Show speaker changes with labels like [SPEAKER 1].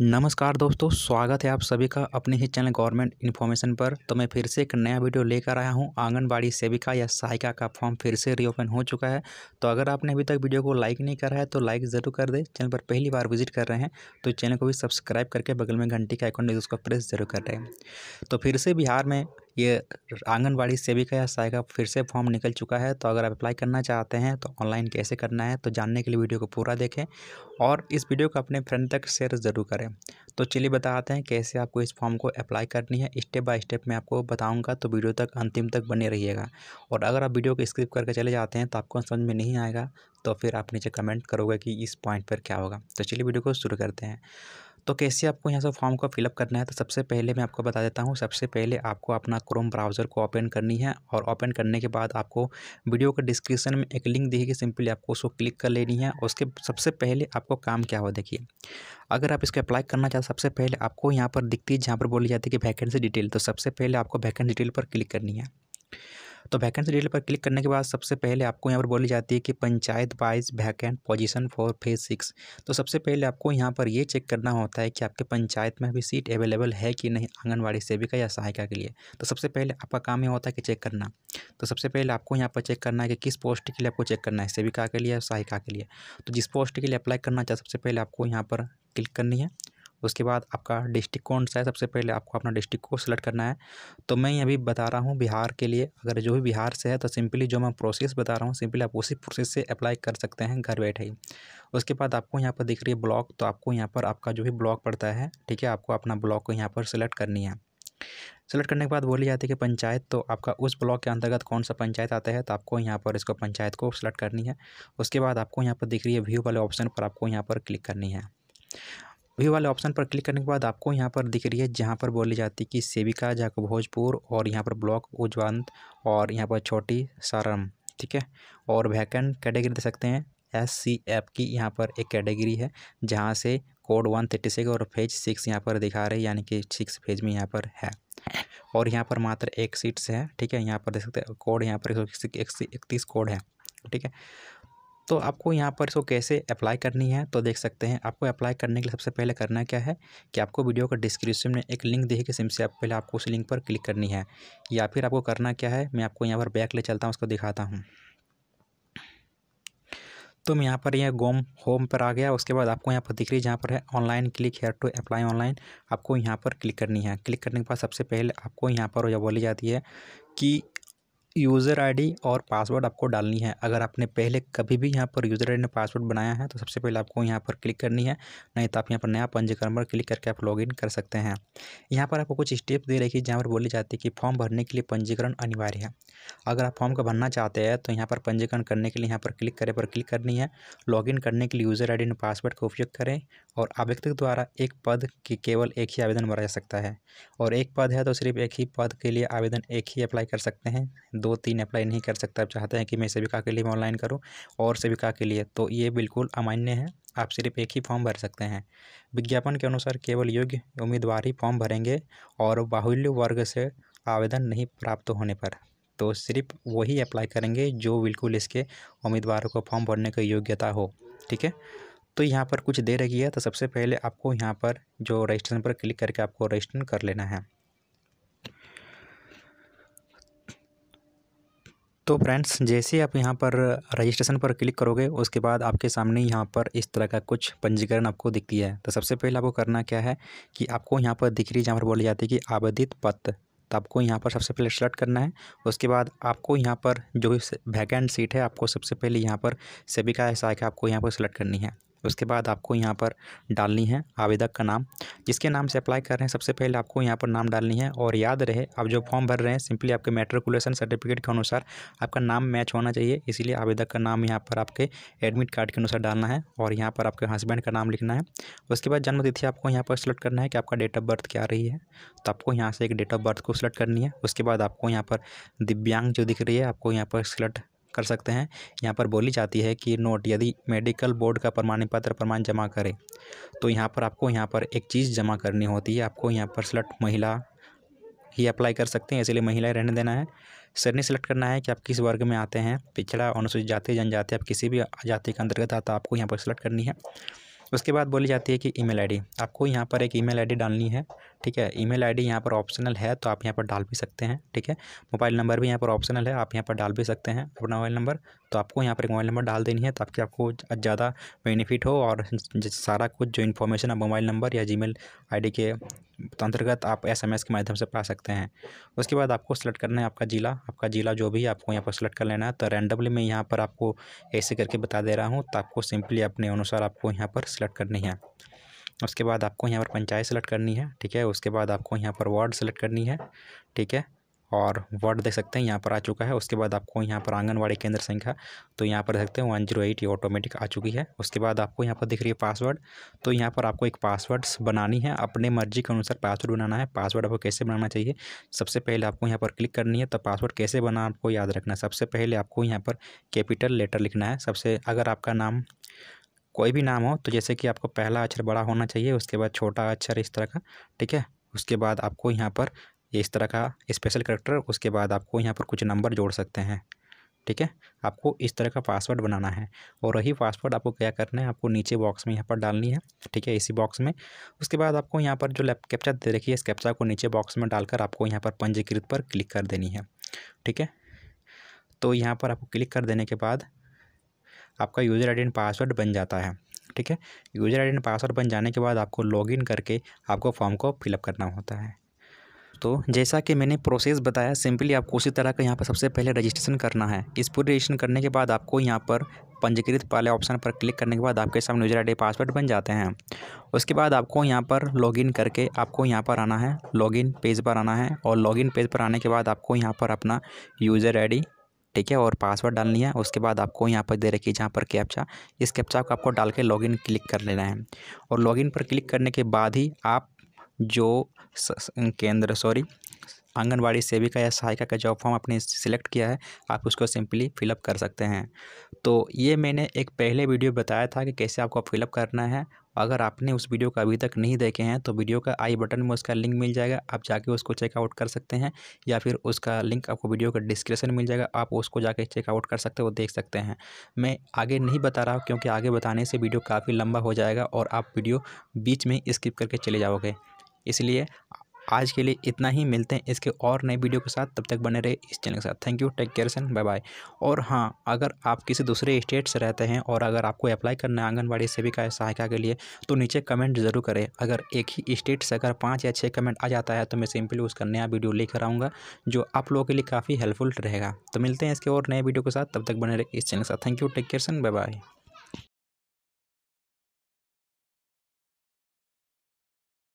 [SPEAKER 1] नमस्कार दोस्तों स्वागत है आप सभी का अपने ही चैनल गवर्नमेंट इन्फॉर्मेशन पर तो मैं फिर से एक नया वीडियो लेकर आया हूं आंगनबाड़ी सेविका या सहायिका का फॉर्म फिर से रीओपन हो चुका है तो अगर आपने अभी तक वीडियो को लाइक नहीं करा है तो लाइक ज़रूर कर दें चैनल पर पहली बार विजिट कर रहे हैं तो चैनल को भी सब्सक्राइब करके बगल में घंटी का आइकॉन उसको प्रेस जरूर कर रहे हैं तो फिर से बिहार में ये आंगनबाड़ी सेविका या सहायिका फिर से फॉर्म निकल चुका है तो अगर आप अप्लाई करना चाहते हैं तो ऑनलाइन कैसे करना है तो जानने के लिए वीडियो को पूरा देखें और इस वीडियो को अपने फ्रेंड तक शेयर ज़रूर करें तो चलिए बताते हैं कैसे आपको इस फॉर्म को अप्लाई करनी है स्टेप बाय स्टेप मैं आपको बताऊंगा तो वीडियो तक अंतिम तक बने रहिएगा और अगर आप वीडियो को स्किप करके चले जाते हैं तो आपको समझ में नहीं आएगा तो फिर आप नीचे कमेंट करोगे कि इस पॉइंट पर क्या होगा तो चलिए वीडियो को शुरू करते हैं तो कैसे आपको यहाँ से फॉर्म को फिलअप करना है तो सबसे पहले मैं आपको बता देता हूँ सबसे पहले आपको अपना क्रोम ब्राउज़र को ओपन करनी है और ओपन करने के बाद आपको वीडियो के डिस्क्रिप्शन में एक लिंक देगी सिंपली आपको उसको क्लिक कर लेनी है उसके सबसे पहले आपको काम क्या हो देखिए अगर आप इसको अप्लाई करना चाहते सबसे पहले आपको यहाँ पर दिखती है जहाँ पर बोली जाती है कि वैकेंसी डिटेल तो सबसे पहले आपको वैकेंसी डिटेल पर क्लिक करनी है तो वैकेंसी डिटेल पर क्लिक करने के बाद सबसे पहले आपको यहाँ पर बोली जाती है कि panchayat wise vacant position for phase six तो सबसे पहले आपको यहाँ पर ये चेक करना होता है कि आपके पंचायत में भी सीट अवेलेबल है कि नहीं आंगनबाड़ी सेविका या सहायिका के लिए तो सबसे पहले आपका काम ये होता है कि चेक करना तो सबसे पहले आपको यहाँ पर चेक करना है कि किस पोस्ट के लिए आपको चेक करना है सेविका के लिए या सहायिका के लिए तो जिस पोस्ट के लिए अप्लाई करना चाहे सबसे पहले आपको यहाँ पर क्लिक करनी है उसके बाद आपका डिस्ट्रिक्ट कौन सा है सबसे पहले आपको अपना डिस्ट्रिक्ट को सिलेक्ट करना है तो मैं ये अभी बता रहा हूँ बिहार के लिए अगर जो भी बिहार से है तो सिंपली जो मैं प्रोसेस बता रहा हूँ सिंपली आप उसी प्रोसेस से अप्लाई कर सकते हैं घर बैठे ही उसके बाद आपको यहाँ पर दिख रही है ब्लॉक तो आपको यहाँ पर आपका जो भी ब्लॉक पड़ता है ठीक है आपको अपना ब्लॉक को यहाँ पर सिलेक्ट करनी है सेलेक्ट करने के बाद बोली जाती है कि पंचायत तो आपका उस ब्लॉक के अंतर्गत कौन सा पंचायत आता है तो आपको यहाँ पर इसको पंचायत को सेलेक्ट करनी है उसके बाद आपको यहाँ पर दिख रही है व्यू वाले ऑप्शन पर आपको यहाँ पर क्लिक करनी है ये वाले ऑप्शन पर क्लिक करने के बाद आपको यहाँ पर दिख रही है जहाँ पर बोली जाती है कि सेविका जहाँ भोजपुर और यहाँ पर ब्लॉक उज्वांत और यहाँ पर छोटी सारम ठीक है और वैकेंट कैटेगरी दे सकते हैं एस सी एफ की यहाँ पर एक कैटेगरी है जहाँ से कोड वन थर्टी सिक्स और फेज सिक्स यहाँ पर दिखा रहे हैं यानी कि सिक्स फेज में यहाँ पर है और यहाँ पर मात्र एक सीट्स है ठीक है यहाँ पर देख सकते हैं कोड यहाँ पर एक सौ इकतीस कोड है ठीक है तो आपको यहाँ पर इसको कैसे अप्लाई करनी है तो देख सकते हैं आपको अप्लाई करने के लिए सबसे पहले करना क्या है कि आपको वीडियो का डिस्क्रिप्शन में एक लिंक देखिए सिम से आप पहले आपको उस लिंक पर क्लिक करनी है या फिर आपको करना क्या है मैं आपको यहाँ पर बैक ले चलता हूँ उसको दिखाता हूँ तो मैं यहाँ पर यह गोम होम पर आ गया उसके बाद आपको यहाँ पर दिख रही जहाँ पर है online click here to apply online आपको यहाँ पर क्लिक करनी है क्लिक करने के बाद सबसे पहले आपको यहाँ पर यह बोली जाती है कि यूज़र आईडी और पासवर्ड आपको डालनी है अगर आपने पहले कभी भी यहाँ पर यूज़र आईडी ने पासवर्ड बनाया है तो सबसे पहले आपको यहाँ पर क्लिक करनी है नहीं तो आप यहाँ पर नया पंजीकरण पर क्लिक करके आप लॉगिन कर सकते हैं यहाँ पर आपको कुछ स्टेप दे रही है जहाँ पर बोली जाती है कि फॉर्म भरने के लिए पंजीकरण अनिवार्य है अगर आप फॉर्म का भरना चाहते हैं तो यहाँ पर पंजीकरण करने के लिए यहाँ पर क्लिक करें पर क्लिक करनी है लॉगिन करने के लिए यूज़र आई ने पासवर्ड का उपयोग करें और आवेदक द्वारा एक पद की केवल एक ही आवेदन भरा जा सकता है और एक पद है तो सिर्फ एक ही पद के लिए आवेदन एक ही अप्लाई कर सकते हैं दो तीन अप्लाई नहीं कर सकता आप चाहते हैं कि मैं सेविका के लिए ऑनलाइन करूँ और सेविका के लिए तो ये बिल्कुल अमान्य है आप सिर्फ एक ही फॉर्म भर सकते हैं विज्ञापन के अनुसार केवल योग्य उम्मीदवार ही फॉर्म भरेंगे और बाहुल्य वर्ग से आवेदन नहीं प्राप्त होने पर तो सिर्फ वही अप्लाई करेंगे जो बिल्कुल इसके उम्मीदवारों को फॉर्म भरने की योग्यता हो ठीक है तो यहाँ पर कुछ दे रही है तो सबसे पहले आपको यहाँ पर जो रजिस्ट्रेशन पर क्लिक करके आपको रजिस्ट्रेशन कर लेना है तो फ्रेंड्स जैसे आप यहाँ पर रजिस्ट्रेशन पर क्लिक करोगे उसके बाद आपके सामने यहाँ पर इस तरह का कुछ पंजीकरण आपको दिखती है तो सबसे पहले आपको करना क्या है कि आपको यहाँ पर दिख रही जहाँ पर बोली जाती है कि आवेदित पत्र तो आपको यहाँ पर सबसे पहले सेलेक्ट करना है उसके बाद आपको यहाँ पर जो भी वैकेंट सीट है आपको सबसे पहले यहाँ पर सेविका शाखा आपको यहाँ पर सेलेक्ट करनी है उसके बाद आपको यहाँ पर डालनी है आवेदक का नाम जिसके नाम से अप्लाई कर रहे हैं सबसे पहले आपको यहाँ पर नाम डालनी है और याद रहे आप जो फॉर्म भर रहे हैं सिंपली आपके मेट्रिकुलेशन सर्टिफिकेट के अनुसार आपका नाम मैच होना चाहिए इसीलिए आवेदक का नाम यहाँ पर आपके एडमिट कार्ड के अनुसार डालना है और यहाँ पर आपके हस्बैंड का नाम लिखना है उसके बाद जन्मतिथि आपको यहाँ पर सिलेक्ट करना है कि आपका डेट ऑफ बर्थ क्या रही है तो आपको यहाँ से एक डेट ऑफ बर्थ को सिलेक्ट करनी है उसके बाद आपको यहाँ पर दिव्यांग जो दिख रही है आपको यहाँ पर सिलेक्ट कर सकते हैं यहाँ पर बोली जाती है कि नोट यदि मेडिकल बोर्ड का प्रमाण पत्र प्रमाण जमा करें तो यहाँ पर आपको यहाँ पर एक चीज़ जमा करनी होती है आपको यहाँ पर सिलेक्ट महिला ही अप्लाई कर सकते हैं इसलिए महिलाएं रहने देना है ने सेलेक्ट करना है कि आप किस वर्ग में आते हैं पिछड़ा अनुसूचित जाति जनजाति आप किसी भी जाति के अंतर्गत आता तो आपको यहाँ पर सिलेक्ट करनी है उसके बाद बोली जाती है कि ईमेल आईडी आपको यहाँ पर एक ईमेल आईडी डालनी है ठीक है ईमेल आईडी यहाँ पर ऑप्शनल है तो आप यहाँ पर डाल भी सकते हैं ठीक है मोबाइल नंबर भी यहाँ पर ऑप्शनल है आप यहाँ पर डाल भी सकते हैं अपना मोबाइल नंबर तो आपको यहाँ पर एक मोबाइल नंबर डाल देनी है ताकि आपको ज़्यादा बेनिफिट हो और सारा कुछ जो इन्फॉर्मेशन आप मोबाइल नंबर या जी मेल के तो अंतर्गत आप एसएमएस के माध्यम से पा सकते हैं उसके बाद आपको सेलेक्ट करना है आपका ज़िला आपका ज़िला जो भी आपको यहाँ पर सेलेक्ट कर लेना है तो रैंडमली मैं यहाँ पर आपको ऐसे करके बता दे रहा हूँ तो आपको सिंपली अपने अनुसार आपको यहाँ पर सेलेक्ट करनी है उसके बाद आपको यहाँ पर पंचायत सेलेक्ट करनी है ठीक है उसके बाद आपको यहाँ पर वार्ड सेलेक्ट करनी है ठीक है और वर्ड देख सकते हैं यहाँ पर आ चुका है उसके बाद आपको यहाँ पर आंगनवाड़ी केंद्र संख्या तो यहाँ पर देख सकते हैं वन जीरो एट ये ऑटोमेटिक आ चुकी है उसके बाद आपको यहाँ पर दिख रही है पासवर्ड तो यहाँ पर आपको एक पासवर्ड्स बनानी है अपने मर्जी के अनुसार पासवर्ड बनाना है पासवर्ड आपको कैसे बनाना चाहिए सबसे पहले आपको यहाँ पर क्लिक करनी है तो पासवर्ड कैसे बना आपको याद रखना है सबसे पहले आपको यहाँ पर कैपिटल लेटर लिखना है सबसे अगर आपका नाम कोई भी नाम हो तो जैसे कि आपको पहला अक्षर बड़ा होना चाहिए उसके बाद छोटा अक्षर इस तरह का ठीक है उसके बाद आपको यहाँ पर ये इस तरह का स्पेशल करेक्टर उसके बाद आपको यहाँ पर कुछ नंबर जोड़ सकते हैं ठीक है आपको इस तरह का पासवर्ड बनाना है और वही पासवर्ड आपको क्या करना है आपको नीचे बॉक्स में यहाँ पर डालनी है ठीक है इसी बॉक्स में उसके बाद आपको यहाँ पर जो लैप कैप्चा दे रखी है इस कैप्चा को नीचे बॉक्स में डालकर आपको यहाँ पर पंजीकृत पर क्लिक कर देनी है ठीक है तो यहाँ पर आपको क्लिक कर देने के बाद आपका यूज़र आई पासवर्ड बन जाता है ठीक है यूज़र आई पासवर्ड बन जाने के बाद आपको इन करके आपको फॉर्म को फिलअप करना होता है तो जैसा कि मैंने प्रोसेस बताया सिंपली आपको उसी तरह का यहाँ पर सबसे पहले रजिस्ट्रेशन करना है इस पूरे रजिस्ट्रेशन करने के बाद आपको यहाँ पर पंजीकृत वाले ऑप्शन पर क्लिक करने के बाद आपके सामने यूजर आई पासवर्ड बन जाते हैं उसके बाद आपको यहाँ पर लॉगिन करके आपको यहाँ पर आना है लॉगिन पेज पर आना है और लॉगिन पेज पर आने के बाद आपको यहाँ पर अपना यूज़र आई ठीक है और पासवर्ड डालनी है उसके बाद आपको यहाँ पर दे रखी जहाँ पर कैप्चा इस कैप्चा को आपको डाल के लॉगिन क्लिक कर लेना है और लॉगिन पर क्लिक करने के बाद ही आप जो केंद्र सॉरी आंगनवाड़ी सेविका या सहायिका का जॉब फॉर्म आपने सिलेक्ट किया है आप उसको सिंपली फिलअप कर सकते हैं तो ये मैंने एक पहले वीडियो बताया था कि कैसे आपको फिलअप करना है अगर आपने उस वीडियो का अभी तक नहीं देखे हैं तो वीडियो का आई बटन में उसका लिंक मिल जाएगा आप जाके उसको चेकआउट कर सकते हैं या फिर उसका लिंक आपको वीडियो का डिस्क्रिप्शन मिल जाएगा आप उसको जाके चेकआउट कर सकते हो देख सकते हैं मैं आगे नहीं बता रहा हूँ क्योंकि आगे बताने से वीडियो काफ़ी लंबा हो जाएगा और आप वीडियो बीच में स्किप करके चले जाओगे इसलिए आज के लिए इतना ही मिलते हैं इसके और नए वीडियो के साथ तब तक बने रहे इस चैनल के साथ thank you take care son bye bye और हाँ अगर आप किसी दूसरे स्टेट से रहते हैं और अगर आपको अप्लाई करना है आंगनबाड़ी सेविका सहायिका के लिए तो नीचे कमेंट जरूर करें अगर एक ही स्टेट से अगर पाँच या छः कमेंट आ जाता है तो मैं सिंपली उसका नया वीडियो लेकर आऊँगा जो आप लोगों के लिए काफ़ी हेल्पफुल रहेगा तो मिलते हैं इसके और नए वीडियो के साथ तब तक बने रहे इस चैनल के साथ thank you take care son bye bye